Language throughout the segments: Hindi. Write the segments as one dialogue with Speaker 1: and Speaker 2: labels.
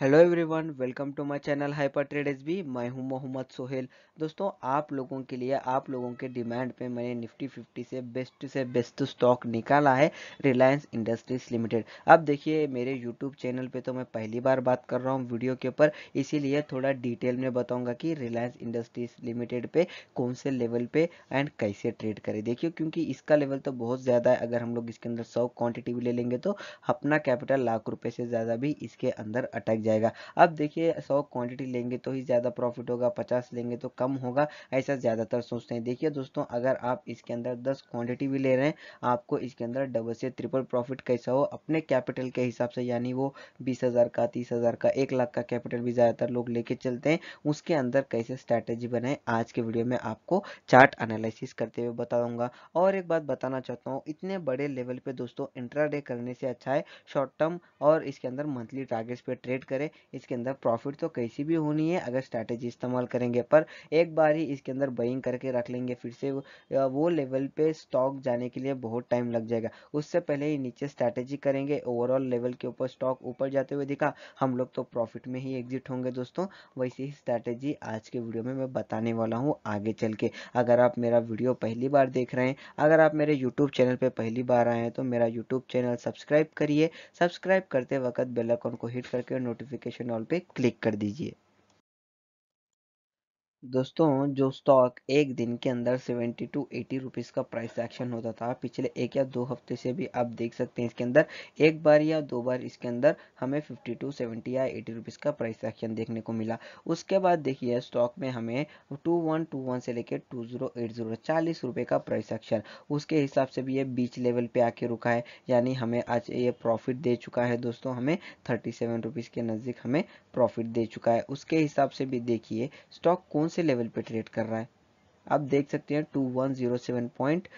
Speaker 1: hello everyone welcome to my channel hyper trade S B मैं हूं मोहम्मद सोहेल दोस्तों आप लोगों के लिए आप लोगों के डिमांड पे मैंने निफ्टी 50 से बेस्ट से बेस्ट स्टॉक निकाला है रिलायंस इंडस्ट्रीज लिमिटेड अब देखिए मेरे यूट्यूब चैनल पे तो मैं पहली बार बात कर रहा हूं वीडियो के ऊपर इसीलिए थोड़ा डिटेल में बताऊँगा कि रिलायंस इंडस्ट्रीज लिमिटेड पर कौन से लेवल पर एंड कैसे ट्रेड करें देखिए क्योंकि इसका लेवल तो बहुत ज़्यादा है अगर हम लोग इसके अंदर सौ क्वान्टिटी भी ले लेंगे तो अपना कैपिटल लाख रुपये से ज़्यादा भी इसके अंदर अटैक जाएगा अब देखिए सौ क्वांटिटी लेंगे तो ही ज़्यादा प्रॉफिट होगा पचास लेंगे तो कम होगा ऐसा ज़्यादातर सोचते हैं देखिए दोस्तों अगर आप इसके अंदर दस क्वांटिटी भी ले रहे हैं आपको इसके अंदर डबल से ट्रिपल प्रॉफिट कैसा हो अपने कैपिटल के हिसाब से यानी वो बीस का तीस का एक लाख का कैपिटल भी ज़्यादातर लोग लेके चलते हैं उसके अंदर कैसे स्ट्रैटेजी बनाए आज के वीडियो में आपको चार्ट एनालिसिस करते हुए बताऊँगा और एक बात बताना चाहता हूँ इतने बड़े लेवल पर दोस्तों इंट्राडे करने से अच्छा है शॉर्ट टर्म और इसके अंदर मंथली टारगेट्स पे ट्रेड करें इसके अंदर प्रॉफिट तो कैसी भी होनी है अगर स्ट्रैटेजी इस्तेमाल करेंगे पर एक बार ही इसके अंदर बइंग करके रख लेंगे फिर से वो लेवल पे स्टॉक जाने के लिए बहुत टाइम लग जाएगा उससे पहले ही नीचे स्ट्रैटेजी करेंगे ओवरऑल लेवल के ऊपर स्टॉक ऊपर जाते हुए दिखा हम लोग तो प्रॉफिट में ही एग्जिट होंगे दोस्तों वैसी ही स्ट्रैटेजी आज के वीडियो में मैं बताने वाला हूँ आगे चल के अगर आप मेरा वीडियो पहली बार देख रहे हैं अगर आप मेरे यूट्यूब चैनल पर पहली बार आए हैं तो मेरा यूट्यूब चैनल सब्सक्राइब करिए सब्सक्राइब करते वक्त बेलकॉन को हिट करके नोटिफिक नोटिफिकेशन ऑल पे क्लिक कर दीजिए दोस्तों जो स्टॉक एक दिन के अंदर 70 टू 80 रुपीस का प्राइस एक्शन होता था पिछले एक या दो हफ्ते से भी आप देख सकते हैं इसके अंदर एक बार या दो बार इसके अंदर हमें 50 टू 70 या 80 रुपीस का प्राइस एक्शन देखने को मिला उसके बाद देखिए स्टॉक में हमें 2121 से लेकर 2080 चालीस रुपए का प्राइस एक्शन उसके हिसाब से भी ये बीच लेवल पे आके रुका है यानी हमें आज ये प्रॉफिट दे चुका है दोस्तों हमें थर्टी सेवन के नज़दीक हमें प्रॉफिट दे चुका है उसके हिसाब से भी देखिए स्टॉक कौन से लेवल पे ट्रेड कर रहा है आप देख सकते हैं two one zero seven point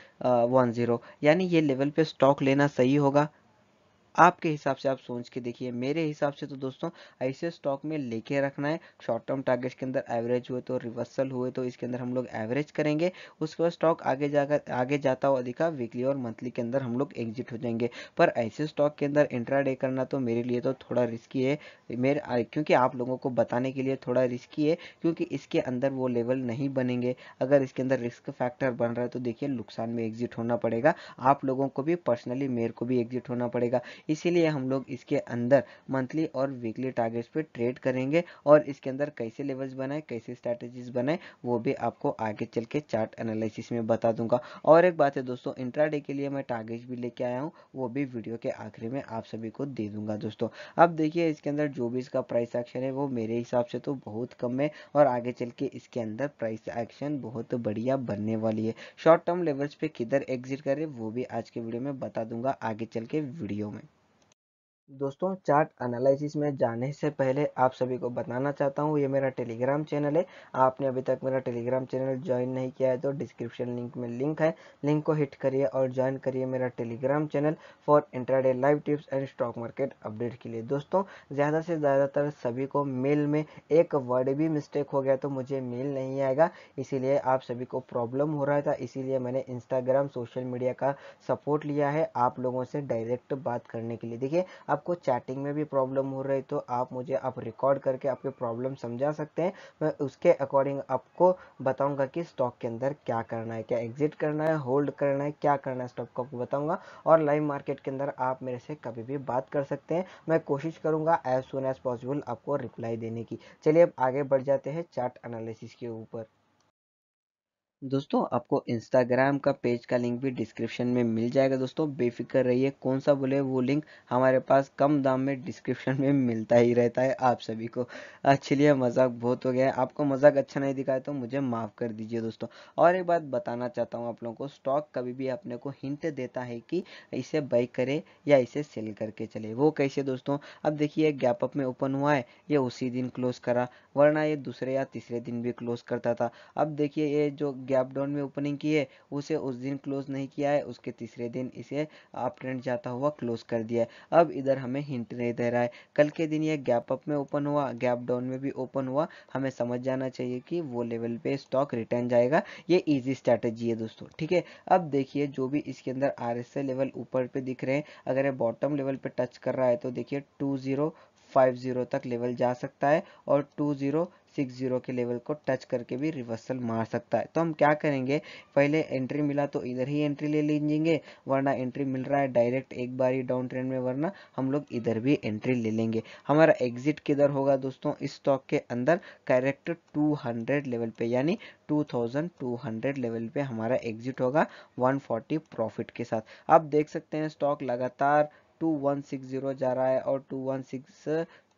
Speaker 1: one zero यानी ये लेवल पे स्टॉक लेना सही होगा आपके हिसाब से आप सोच के देखिए मेरे हिसाब से तो दोस्तों ऐसे स्टॉक में लेके रखना है शॉर्ट टर्म टारगेट के अंदर एवरेज हुए तो रिवर्सल हुए तो इसके अंदर हम लोग एवरेज करेंगे उसके बाद स्टॉक आगे जाकर आगे जाता हुआ दिखा वीकली और मंथली के अंदर हम लोग एग्जिट हो जाएंगे पर ऐसे स्टॉक के अंदर इंट्रा करना तो मेरे लिए तो थोड़ा रिस्की है मेरे क्योंकि आप लोगों को बताने के लिए थोड़ा रिस्की है क्योंकि इसके अंदर वो लेवल नहीं बनेंगे अगर इसके अंदर रिस्क फैक्टर बन रहा है तो देखिए नुकसान में एग्जिट होना पड़ेगा आप लोगों को भी पर्सनली मेरे को भी एग्जिट होना पड़ेगा इसीलिए हम लोग इसके अंदर मंथली और वीकली टारगेट्स पे ट्रेड करेंगे और इसके अंदर कैसे लेवल्स बनाए कैसे स्ट्रैटेजीज बनाए वो भी आपको आगे चल के चार्ट एनालिसिस में बता दूंगा और एक बात है दोस्तों इंट्रा के लिए मैं टारगेट्स भी लेके आया हूँ वो भी वीडियो के आखिरी में आप सभी को दे दूंगा दोस्तों अब देखिए इसके अंदर जो भी इसका प्राइस एक्शन है वो मेरे हिसाब से तो बहुत कम है और आगे चल के इसके अंदर प्राइस एक्शन बहुत बढ़िया बनने वाली है शॉर्ट टर्म लेवल्स पे किधर एग्जिट करे वो भी आज के वीडियो में बता दूंगा आगे चल के वीडियो में दोस्तों चार्ट एनालिसिस में जाने से पहले आप सभी को बताना चाहता हूँ ये मेरा टेलीग्राम चैनल है आपने अभी तक मेरा टेलीग्राम चैनल ज्वाइन नहीं किया है तो डिस्क्रिप्शन लिंक में लिंक है लिंक को हिट करिए और ज्वाइन करिए मेरा Telegram channel for intraday live tips and stock market update के लिए दोस्तों ज़्यादा से ज़्यादातर सभी को मेल में एक वर्ड भी मिस्टेक हो गया तो मुझे मेल नहीं आएगा इसीलिए आप सभी को प्रॉब्लम हो रहा था इसीलिए मैंने इंस्टाग्राम सोशल मीडिया का सपोर्ट लिया है आप लोगों से डायरेक्ट बात करने के लिए देखिए आपको चैटिंग में भी प्रॉब्लम हो रही तो आप मुझे आप रिकॉर्ड करके आपके प्रॉब्लम समझा सकते हैं मैं उसके अकॉर्डिंग आपको बताऊंगा कि स्टॉक के अंदर क्या करना है क्या एग्जिट करना है होल्ड करना है क्या करना है स्टॉक को आपको बताऊंगा और लाइव मार्केट के अंदर आप मेरे से कभी भी बात कर सकते हैं मैं कोशिश करूंगा एज सुन एज पॉसिबल आपको रिप्लाई देने की चलिए अब आगे बढ़ जाते हैं चार्ट एनालिसिस के ऊपर दोस्तों आपको इंस्टाग्राम का पेज का लिंक भी डिस्क्रिप्शन में मिल जाएगा दोस्तों बेफिक्र रहिए कौन सा बोले वो लिंक हमारे पास कम दाम में डिस्क्रिप्शन में मिलता ही रहता है आप सभी को लिए मजाक बहुत हो गया है आपको मजाक अच्छा नहीं दिखाया तो मुझे माफ़ कर दीजिए दोस्तों और एक बात बताना चाहता हूँ आप लोगों को स्टॉक कभी भी अपने को हिंट देता है कि इसे बाई करे या इसे सेल करके चले वो कैसे दोस्तों अब देखिए गैप अप में ओपन हुआ है ये उसी दिन क्लोज करा वरना ये दूसरे या तीसरे दिन भी क्लोज करता था अब देखिए ये जो गैप डाउन में ओपनिंग की है उसे उस दिन क्लोज नहीं किया है उसके तीसरे दिन इसे अप ट्रेंड जाता हुआ क्लोज कर दिया है अब इधर हमें हिंट नहीं दे रहा है कल के दिन यह गैप अप में ओपन हुआ गैप डाउन में भी ओपन हुआ हमें समझ जाना चाहिए कि वो लेवल पे स्टॉक रिटर्न जाएगा ये इजी स्ट्रैटेजी है दोस्तों ठीक है अब देखिए जो भी इसके अंदर आर लेवल ऊपर पे दिख रहे हैं अगर ये बॉटम लेवल पे टच कर रहा है तो देखिए टू जीरो फाइव जीरो तक लेवल जा सकता है और टू जीरो सिक्स जीरो के लेवल को टच करके भी रिवर्सल मार सकता है तो हम क्या करेंगे पहले एंट्री मिला तो इधर ही एंट्री ले लीजिएंगे वरना एंट्री मिल रहा है डायरेक्ट एक बार ही डाउन ट्रेंड में वरना हम लोग इधर भी एंट्री ले लेंगे हमारा एग्जिट किधर होगा दोस्तों इस स्टॉक के अंदर करेक्ट 200 लेवल पे यानी 2200 लेवल पे हमारा एग्जिट होगा 140 प्रॉफिट के साथ आप देख सकते हैं स्टॉक लगातार टू वन सिक्स जीरो जा रहा है और टू वन सिक्स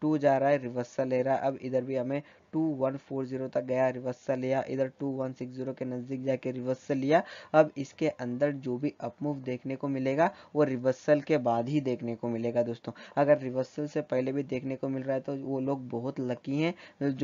Speaker 1: टू जा रहा है रिवर्सल ले रहा है अब इधर भी हमें टू वन फोर जीरो तक गया रिवर्सल लिया इधर टू वन सिक्स जीरो के नज़दीक जाके रिवर्सल लिया अब इसके अंदर जो भी अपमूव देखने को मिलेगा वो रिवर्सल के बाद ही देखने को मिलेगा दोस्तों अगर रिवर्सल से पहले भी देखने को मिल रहा है तो वो लोग बहुत लकी हैं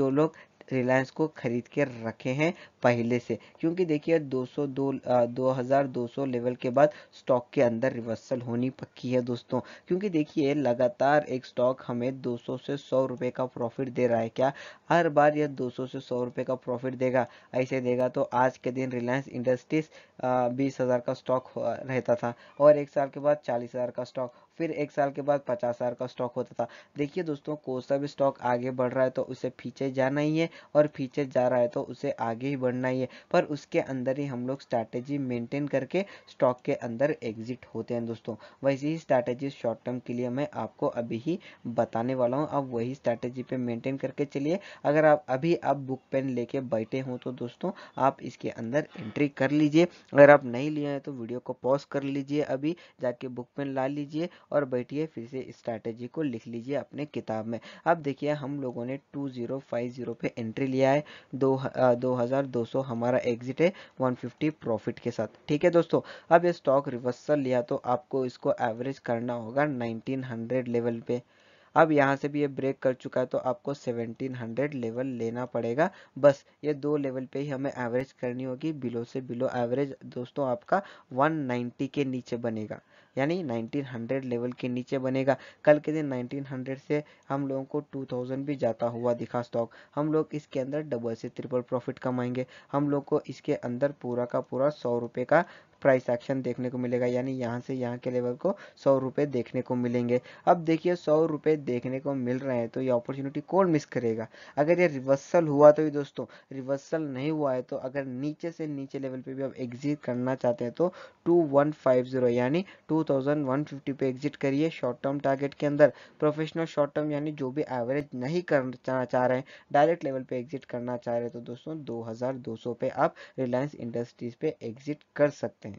Speaker 1: जो लोग रिलायंस को खरीद के रखे हैं पहले से क्योंकि देखिए 202 2200 लेवल के बाद स्टॉक के अंदर रिवर्सल होनी पक्की है दोस्तों क्योंकि देखिए लगातार एक स्टॉक हमें 200 से 100 रुपए का प्रॉफिट दे रहा है क्या हर बार यह 200 से 100 रुपए का प्रॉफिट देगा ऐसे देगा तो आज के दिन रिलायंस इंडस्ट्रीज बीस का स्टॉक रहता था और एक साल के बाद चालीस का स्टॉक फिर एक साल के बाद पचास हज़ार का स्टॉक होता था देखिए दोस्तों कोई सा भी स्टॉक आगे बढ़ रहा है तो उसे पीछे जाना ही है और पीछे जा रहा है तो उसे आगे ही बढ़ना ही है पर उसके अंदर ही हम लोग स्ट्रैटेजी मेंटेन करके स्टॉक के अंदर एग्जिट होते हैं दोस्तों वैसे ही स्ट्रैटेजी शॉर्ट टर्म के लिए मैं आपको अभी ही बताने वाला हूँ अब वही स्ट्रैटेजी पे मेंटेन करके चलिए अगर आप अभी आप बुक पेन लेके बैठे हों तो दोस्तों आप इसके अंदर एंट्री कर लीजिए अगर आप नहीं लिए हैं तो वीडियो को पॉज कर लीजिए अभी जाके बुक पेन ला लीजिए और बैठिए फिर से स्ट्रैटेजी को लिख लीजिए अपने किताब में अब देखिए हम लोगों ने टू जीरो फाइव जीरो पे एंट्री लिया है दो आ, हज़ार दो सौ हमारा एग्जिट है वन फिफ्टी प्रॉफिट के साथ ठीक है दोस्तों अब ये स्टॉक रिवर्सल लिया तो आपको इसको एवरेज करना होगा नाइनटीन हंड्रेड लेवल पे अब यहाँ से भी ये ब्रेक कर चुका है तो आपको 1700 लेवल लेना पड़ेगा बस ये दो लेवल पे ही हमें एवरेज करनी होगी बिलो से बिलो एवरेज दोस्तों आपका 190 के नीचे बनेगा यानी 1900 लेवल के नीचे बनेगा कल के दिन 1900 से हम लोगों को 2000 भी जाता हुआ दिखा स्टॉक हम लोग इसके अंदर डबल से ट्रिपल प्रॉफिट कमाएंगे हम लोग को इसके अंदर पूरा का पूरा सौ रुपये का प्राइस एक्शन देखने को मिलेगा यानी यहाँ से यहाँ के लेवल को सौ रुपये देखने को मिलेंगे अब देखिए सौ रुपये देखने को मिल रहे हैं तो ये अपॉर्चुनिटी कौन मिस करेगा अगर ये रिवर्सल हुआ तो भी दोस्तों रिवर्सल नहीं हुआ है तो अगर नीचे से नीचे लेवल पे भी आप एग्जिट करना चाहते हैं तो जीरो यानी फिफ्टी पे एग्जिट करिए शॉर्ट टर्म टारगेट के अंदर प्रोफेशनल शॉर्ट टर्म यानी जो भी एवरेज नहीं करना चाह रहे हैं डायरेक्ट लेवल पे एग्जिट करना चाह रहे हैं तो दोस्तों सौ पे आप रिलायंस इंडस्ट्रीज पे एग्जिट कर सकते हैं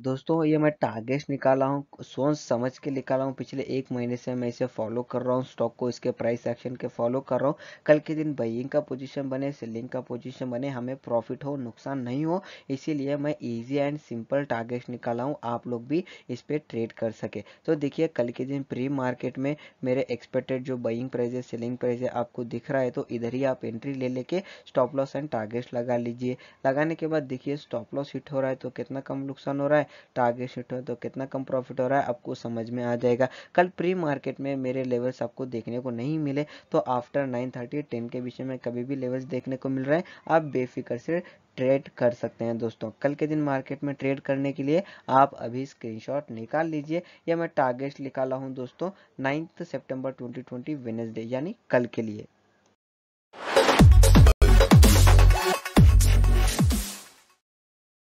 Speaker 1: दोस्तों ये मैं टारगेट्स निकाला हूँ सोच समझ के निकाला हूँ पिछले एक महीने से मैं इसे फॉलो कर रहा हूँ स्टॉक को इसके प्राइस एक्शन के फॉलो कर रहा हूँ कल के दिन बाइंग का पोजीशन बने सेलिंग का पोजीशन बने हमें प्रॉफिट हो नुकसान नहीं हो इसीलिए मैं इजी एंड सिंपल टारगेट निकाला हूँ आप लोग भी इस पर ट्रेड कर सके तो देखिए कल के दिन प्री मार्केट में मेरे एक्सपेक्टेड जो बाइंग प्राइस है सेलिंग प्राइस है आपको दिख रहा है तो इधर ही आप एंट्री ले लेके स्टॉप लॉस एंड टारगेट्स लगा लीजिए लगाने के बाद देखिए स्टॉप लॉस हिट हो रहा है तो कितना कम नुकसान हो रहा है है टारगेट हिट हो तो कितना कम प्रॉफिट हो रहा है आपको समझ में आ जाएगा कल प्री मार्केट में मेरे लेवल्स आपको देखने को नहीं मिले तो आफ्टर नाइन थर्टी टेन के बीच में कभी भी लेवल्स देखने को मिल रहे हैं आप बेफिक्र से ट्रेड कर सकते हैं दोस्तों कल के दिन मार्केट में ट्रेड करने के लिए आप अभी स्क्रीनशॉट निकाल लीजिए या मैं टारगेट निकाला हूं दोस्तों नाइन्थ सितंबर 2020 वेनेसडे यानी कल के लिए